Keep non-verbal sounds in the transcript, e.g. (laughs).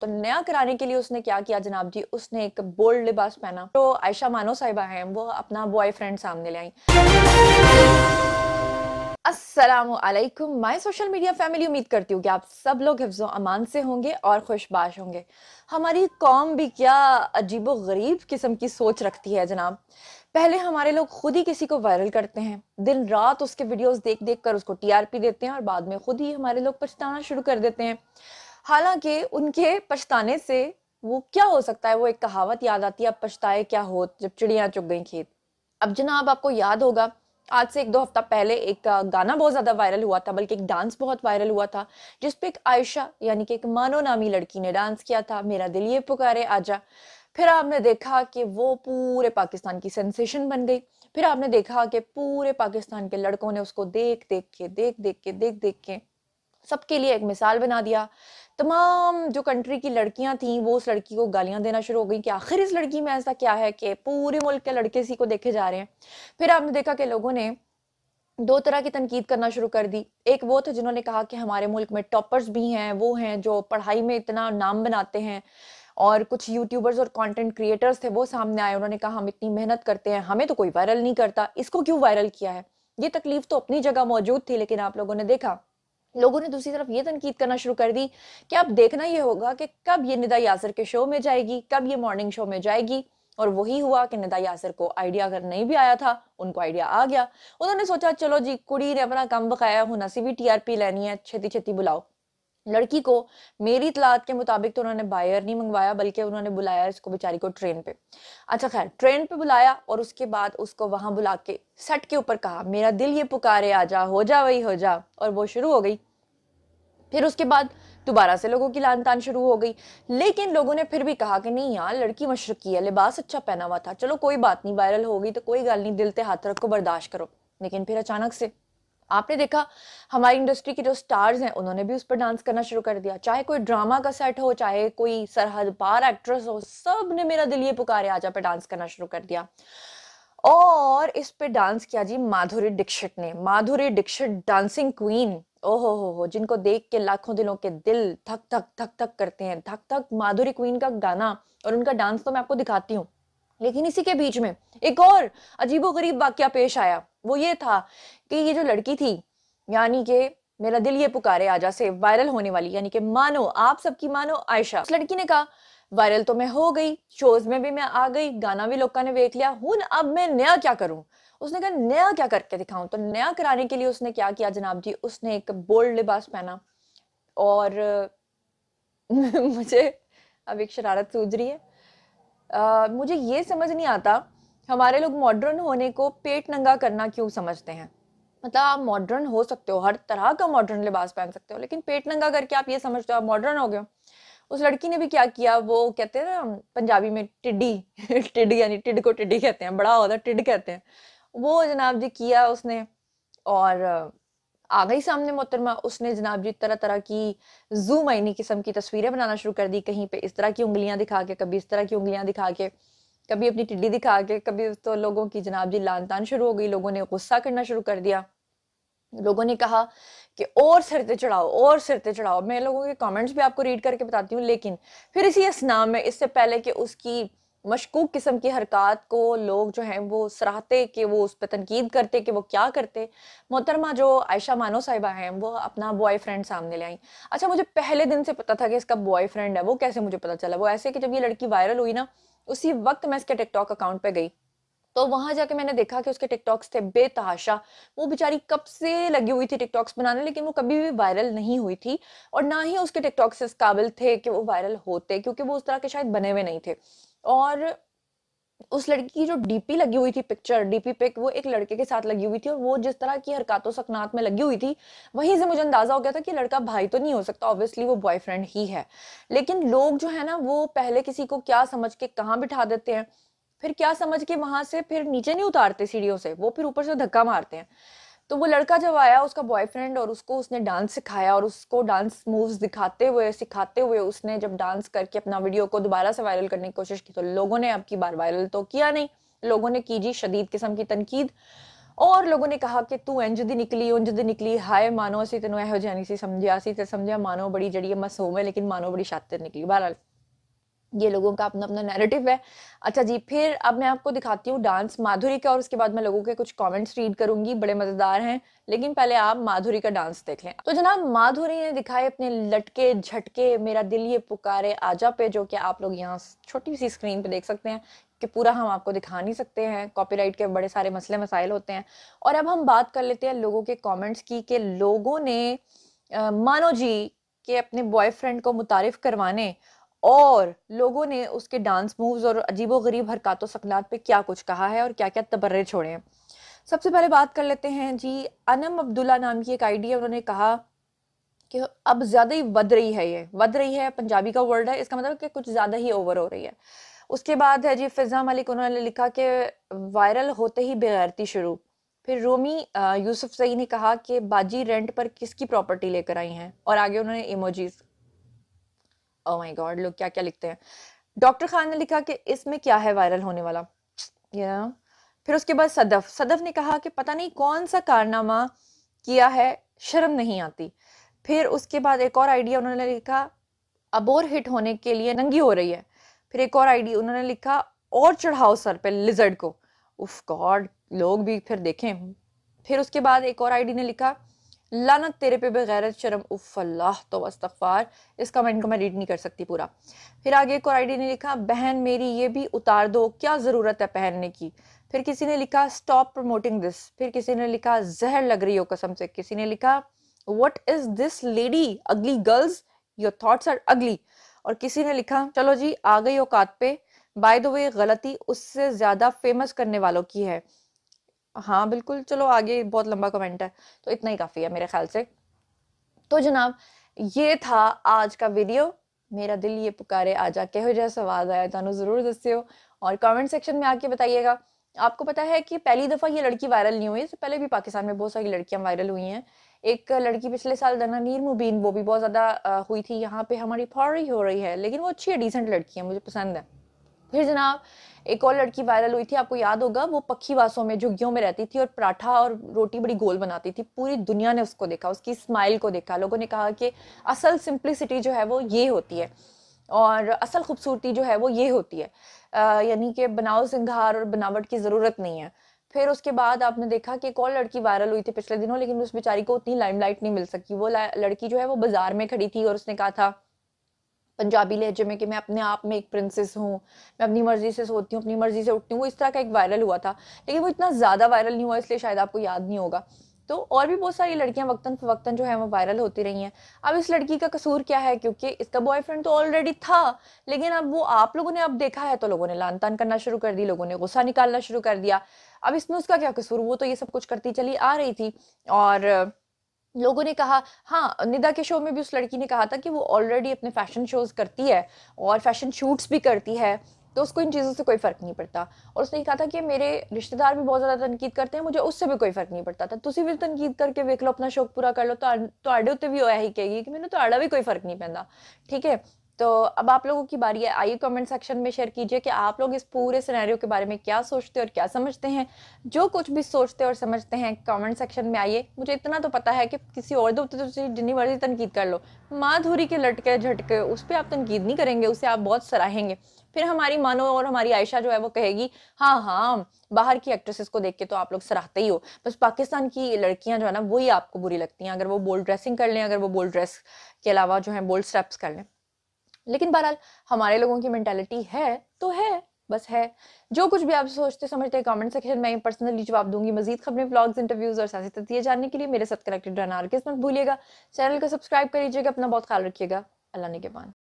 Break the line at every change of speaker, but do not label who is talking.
तो नया कराने के लिए उसने क्या किया जनाब जी उसने एक बोल्ड लिबास पहना तो आयशा मानो साहिबा है वो अपना बॉयफ्रेंड सामने ले आई Aslam my social media family उम्मीद करती हूँ कि आप सब लोग हिफ्ज़ो अमान से होंगे और खुशबाश होंगे हमारी कौम भी क्या अजीब गरीब किस्म की सोच रखती है जनाब पहले हमारे लोग खुद ही किसी को वायरल करते हैं दिन रात उसके वीडियोस देख देख कर उसको टीआरपी देते हैं और बाद में खुद ही हमारे लोग पछताना शुरू कर देते हैं हालांकि उनके पछताने से वो क्या हो सकता है वो एक कहावत याद आती है अब पछताए क्या हो जब चिड़िया चुग गई खेत अब जनाब आपको याद होगा आज से एक दो हफ्ता पहले एक गाना बहुत ज़्यादा वायरल हुआ था बल्कि एक डांस बहुत वायरल हुआ था जिसपे एक आयशा यानी कि एक मानो नामी लड़की ने डांस किया था मेरा दिल ये पुकारे आजा फिर आपने देखा कि वो पूरे पाकिस्तान की सेंसेशन बन गई फिर आपने देखा कि पूरे पाकिस्तान के लड़कों ने उसको देख देख के देख देख के देख देख के सबके लिए एक मिसाल बना दिया तमाम जो कंट्री की लड़कियां थीं वो उस लड़की को गालियां देना शुरू हो गई कि आखिर इस लड़की में ऐसा क्या है कि पूरे मुल्क के लड़के इसी को देखे जा रहे हैं फिर आपने देखा कि लोगों ने दो तरह की तनकीद करना शुरू कर दी एक वो थे जिन्होंने कहा कि हमारे मुल्क में टॉपर्स भी हैं वो हैं जो पढ़ाई में इतना नाम बनाते हैं और कुछ यूट्यूबर्स और कंटेंट क्रिएटर्स थे वो सामने आए उन्होंने कहा हम इतनी मेहनत करते हैं हमें तो कोई वायरल नहीं करता इसको क्यों वायरल किया है ये तकलीफ तो अपनी जगह मौजूद थी लेकिन आप लोगों ने देखा लोगों ने दूसरी तरफ ये तनकीद करना शुरू कर दी कि अब देखना ये होगा कि कब ये निदा यासर के शो में जाएगी कब ये मॉर्निंग शो में जाएगी और वही हुआ कि निदा यासर को आइडिया अगर नहीं भी आया था उनको आइडिया आ गया उन्होंने सोचा चलो जी कुड़ी ने अपना कम बकाया हूं नसी भी टीआरपी लेनी है छेती छेती बुलाओ लड़की को मेरी इतलात के मुताबिक तो उन्होंने बायर नहीं मंगवाया बल्कि उन्होंने बुलाया इसको बेचारी को ट्रेन पे अच्छा खैर ट्रेन पे बुलाया और उसके बाद उसको वहां बुला के सेट के ऊपर कहा मेरा दिल ये पुकारे आ जा हो जा वही हो जा और वो शुरू हो गई फिर उसके बाद दोबारा से लोगों की लान तान शुरू हो गई लेकिन लोगों ने फिर भी कहा कि नहीं यार लड़की मशरकी है लिबास अच्छा पहना हुआ था चलो कोई बात नहीं वायरल हो गई तो कोई गल नहीं दिल ते हाथ रखो बर्दाश्त करो लेकिन फिर अचानक से आपने देखा हमारी इंडस्ट्री के जो स्टार्स हैं उन्होंने भी उस पर डांस करना शुरू कर दिया चाहे कोई ड्रामा का सेट हो चाहे कोई सरहद पार एक्ट्रेस हो सब ने मेरा दिल ये पुकारे आजा पे डांस करना शुरू कर दिया और इस पे डांस किया जी माधुरी दीक्षित ने माधुरी दीक्षित डांसिंग क्वीन ओहो हो हो जिनको देख के लाखों दिलों के दिल धक थक धक थक करते हैं धक धक माधुरी क्वीन का गाना और उनका डांस तो मैं आपको दिखाती हूँ लेकिन इसी के बीच में एक और अजीबोगरीब वाक्य पेश आया वो ये था कि ये जो लड़की थी यानी कि मेरा दिल ये पुकारे आजा से वायरल होने वाली यानी कि मानो आप सबकी मानो आयशा उस लड़की ने कहा वायरल तो मैं हो गई शोज में भी मैं आ गई गाना भी लोगों ने देख लिया हूं अब मैं नया क्या करूं उसने कहा नया क्या करके दिखाऊं तो नया कराने के लिए उसने क्या किया जनाब जी उसने एक बोल्ड लिबास पहना और (laughs) मुझे अब एक शरारत सूझ रही है आ, मुझे ये समझ नहीं आता हमारे लोग मॉडर्न होने को पेट नंगा करना क्यों समझते हैं मतलब आप मॉडर्न हो सकते हो हर तरह का मॉडर्न लिबास पहन सकते हो लेकिन पेट नंगा करके आप ये समझते हो आप मॉडर्न हो गए हो उस लड़की ने भी क्या किया वो कहते हैं ना पंजाबी में टिड्डी (laughs) टिड्डी यानी टिड को टिड्डी कहते हैं बड़ा होता है टिड कहते हैं वो जनाब जी किया उसने और आ गई सामने मोहतरमा उसने जनाब जी तरह तरह की जू मायनी किस्म की तस्वीरें बनाना शुरू कर दी कहीं पे इस तरह की उंगलियां दिखा के कभी इस तरह की उंगलियां दिखा के कभी अपनी टिड्डी दिखा के कभी तो लोगों की जनाब जी लान तान शुरू हो गई लोगों ने गुस्सा करना शुरू कर दिया लोगों ने कहा कि और सिरते चढ़ाओ और सिरते चढ़ाओ मैं लोगों के कमेंट्स भी आपको रीड करके बताती हूँ लेकिन फिर इसी असना में इससे पहले कि उसकी मशकूक किस्म की हरकत को लोग जो हैं वो सराहते कि वो उस पर तनकीद करते कि वो क्या करते मोहतरमा जो आयशा मानो साहिबा हैं वो अपना बॉयफ्रेंड सामने ले आई अच्छा मुझे पहले दिन से पता था कि इसका बॉयफ्रेंड है वो कैसे मुझे पता चला वो ऐसे कि जब ये लड़की वायरल हुई ना उसी वक्त मैं इसके टिकटॉक अकाउंट पे गई तो वहां जाके मैंने देखा कि उसके टिकटॉक्स थे बेतहाशा वो बेचारी कब से लगी हुई थी टिकटॉक्स बनाने लेकिन वो कभी भी वायरल नहीं हुई थी और ना ही उसके टिकटॉक्स इस काबिल थे कि वो वायरल होते क्योंकि वो उस तरह के शायद बने हुए नहीं थे और उस लड़की की जो डीपी लगी हुई थी पिक्चर डीपी पिक वो एक लड़के के साथ लगी हुई थी और वो जिस तरह की हरकतों सकनात में लगी हुई थी वहीं से मुझे अंदाजा हो गया था कि लड़का भाई तो नहीं हो सकता ऑब्वियसली वो बॉयफ्रेंड ही है लेकिन लोग जो है ना वो पहले किसी को क्या समझ के कहाँ बिठा देते हैं फिर क्या समझ के वहां से फिर नीचे नहीं उतारते सीढ़ियों से वो फिर ऊपर से धक्का मारते हैं तो वो लड़का जब आया उसका बॉयफ्रेंड और उसको उसने डांस सिखाया और उसको डांस मूव्स दिखाते हुए सिखाते हुए उसने जब डांस करके अपना वीडियो को दोबारा से वायरल करने की कोशिश की तो लोगों ने अब की बार वायरल तो किया नहीं लोगों ने की जी शदीद किस्म की तनकीद और लोगों ने कहा कि तू दी निकली दी निकली हाय मानो असी तेनों यहो जहानी सी समझा ते समझा मानो बड़ी जड़ी मस हो लेकिन मानो बड़ी शातिर निकली बहरहाल ये लोगों का अपना अपना नैरेटिव है अच्छा जी फिर अब मैं आपको दिखाती हूँ डांस माधुरी का और उसके बाद मैं लोगों के कुछ कमेंट्स रीड करूंगी बड़े मजेदार हैं लेकिन पहले आप माधुरी का डांस देख लें तो जनाब माधुरी ने दिखाए अपने लटके झटके मेरा दिल ये पुकारे आजा पे जो कि आप लोग यहाँ छोटी सी स्क्रीन पे देख सकते हैं कि पूरा हम आपको दिखा नहीं सकते हैं कॉपी के बड़े सारे मसले मसाइल होते हैं और अब हम बात कर लेते हैं लोगों के कॉमेंट्स की कि लोगों ने मानो जी के अपने बॉयफ्रेंड को मुतारफ़ करवाने और लोगों ने उसके डांस मूव्स और अजीबो गरीब हरकतों सकनात पे क्या कुछ कहा है और क्या क्या तबर्रे छोड़े हैं सबसे पहले बात कर लेते हैं जी अनम अब्दुल्ला नाम की एक आइडिया उन्होंने कहा कि अब ज़्यादा ही बद रही है ये बद रही है पंजाबी का वर्ड है इसका मतलब कि कुछ ज़्यादा ही ओवर हो रही है उसके बाद है जी फिजा मलिक उन्होंने लिखा कि वायरल होते ही बेगैरती शुरू फिर रोमी यूसुफ सई ने कहा कि बाजी रेंट पर किसकी प्रॉपर्टी लेकर आई हैं और आगे उन्होंने इमोजीज ओ माय गॉड लोग क्या क्या लिखते हैं डॉक्टर खान ने लिखा कि इसमें क्या है वायरल होने वाला या yeah. फिर उसके बाद सदफ सदफ ने कहा कि पता नहीं कौन सा कारनामा किया है शर्म नहीं आती फिर उसके बाद एक और आइडिया उन्होंने लिखा अबोर हिट होने के लिए नंगी हो रही है फिर एक और आइडिया उन्होंने लिखा और चढ़ाओ सर पे लिजर्ड को उफ गॉड लोग भी फिर देखें फिर उसके बाद एक और आईडी ने लिखा लानत तेरे पे बगैरत शर्म उफ तो अस्तफ़ार इस कमेंट को मैं रीड नहीं कर सकती पूरा फिर आगे कोराइडी ने लिखा बहन मेरी ये भी उतार दो क्या ज़रूरत है पहनने की फिर किसी ने लिखा स्टॉप प्रमोटिंग दिस फिर किसी ने लिखा जहर लग रही हो कसम से किसी ने लिखा what is this lady ugly girls your thoughts are ugly और किसी ने लिखा चलो जी आ गई औकात पे बाय द वे गलती उससे ज़्यादा फेमस करने वालों की है हाँ बिल्कुल चलो आगे बहुत लंबा कमेंट है तो इतना ही काफ़ी है मेरे ख्याल से तो जनाब ये था आज का वीडियो मेरा दिल ये पुकारे आजा कहो जहाँ सवाल आया तो जरूर दस्यो और कमेंट सेक्शन में आके बताइएगा आपको पता है कि पहली दफ़ा ये लड़की वायरल नहीं हुई इससे पहले भी पाकिस्तान में बहुत सारी लड़कियां वायरल हुई हैं एक लड़की पिछले साल दना नीर मुबीन वो भी बहुत ज़्यादा हुई थी यहाँ पे हमारी फॉर हो रही है लेकिन वो अच्छी है डिसेंट लड़की है मुझे पसंद है फिर जनाब एक और लड़की वायरल हुई थी आपको याद होगा वो पखीवासों में झुग्गियों में रहती थी और पराठा और रोटी बड़ी गोल बनाती थी पूरी दुनिया ने उसको देखा उसकी स्माइल को देखा लोगों ने कहा कि असल सिंप्लिसिटी जो है वो ये होती है और असल खूबसूरती जो है वो ये होती है यानी कि बनाओ सिंगार और बनावट की ज़रूरत नहीं है फिर उसके बाद आपने देखा कि एक और लड़की वायरल हुई थी पिछले दिनों लेकिन उस बेचारी को उतनी लाइमलाइट नहीं मिल सकी वो लड़की जो है वो बाजार में खड़ी थी और उसने कहा था पंजाबी लहजे में कि मैं अपने आप में एक प्रिंसेस हूँ मैं अपनी मर्ज़ी से सोती हूँ अपनी मर्ज़ी से उठती हूँ वो इस तरह का एक वायरल हुआ था लेकिन वो इतना ज़्यादा वायरल नहीं हुआ इसलिए शायद आपको याद नहीं होगा तो और भी बहुत सारी लड़कियाँ वक्तन फवक्तन जो है वो वायरल होती रही हैं अब इस लड़की का कसूर क्या है क्योंकि इसका बॉयफ्रेंड तो ऑलरेडी था लेकिन अब वो आप लोगों ने अब देखा है तो लोगों ने लान तान करना शुरू कर दी लोगों ने गुस्सा निकालना शुरू कर दिया अब इसमें उसका क्या कसूर वो तो ये सब कुछ करती चली आ रही थी और लोगों ने कहा हाँ निदा के शो में भी उस लड़की ने कहा था कि वो ऑलरेडी अपने फैशन शोज करती है और फैशन शूट्स भी करती है तो उसको इन चीज़ों से कोई फ़र्क नहीं पड़ता और उसने कहा था कि मेरे रिश्तेदार भी बहुत ज़्यादा तनकीद करते हैं मुझे उससे भी कोई फ़र्क नहीं पड़ता था तुम भी तनकीद करके देख लो अपना शौक पूरा कर लो तो ਤੁਹਾਡੇ तो भी ਵੀ ਹੋਇਆ कहेगी कि मैंने तो आड़ा भी कोई फ़र्क नहीं ਪੈਂਦਾ ठीक है तो अब आप लोगों की बारी है आइए कमेंट सेक्शन में शेयर कीजिए कि आप लोग इस पूरे सिनेरियो के बारे में क्या सोचते और क्या समझते हैं जो कुछ भी सोचते और समझते हैं कमेंट सेक्शन में आइए मुझे इतना तो पता है कि किसी और दो जितनी मर्जी तनकीद कर लो माधुरी के लटके झटके उस पर आप तनकीद नहीं करेंगे उसे आप बहुत सराहेंगे फिर हमारी मानो और हमारी आयशा जो है वो कहेगी हाँ हाँ बाहर की एक्ट्रेसेस को देख के तो आप लोग सराहते ही हो बस पाकिस्तान की लड़कियां जो है ना वही आपको बुरी लगती हैं अगर वो बोल्ड ड्रेसिंग कर लें अगर वो बोल्ड ड्रेस के अलावा जो है बोल्ड स्टेप्स कर लें लेकिन बहरहाल हमारे लोगों की मैंटेलिटी है तो है बस है जो कुछ भी आप सोचते समझते कमेंट सेक्शन में पर्सनली जवाब दूंगी मजीद खबरें ब्लॉग्स इंटरव्यूज और सियासी तथिए जानने के लिए मेरे साथ कनेक्टेड रहना और किस्मत भूलिएगा चैनल को सब्सक्राइब कर लीजिएगा अपना बहुत ख्याल रखिएगा अल्लाह ने के पान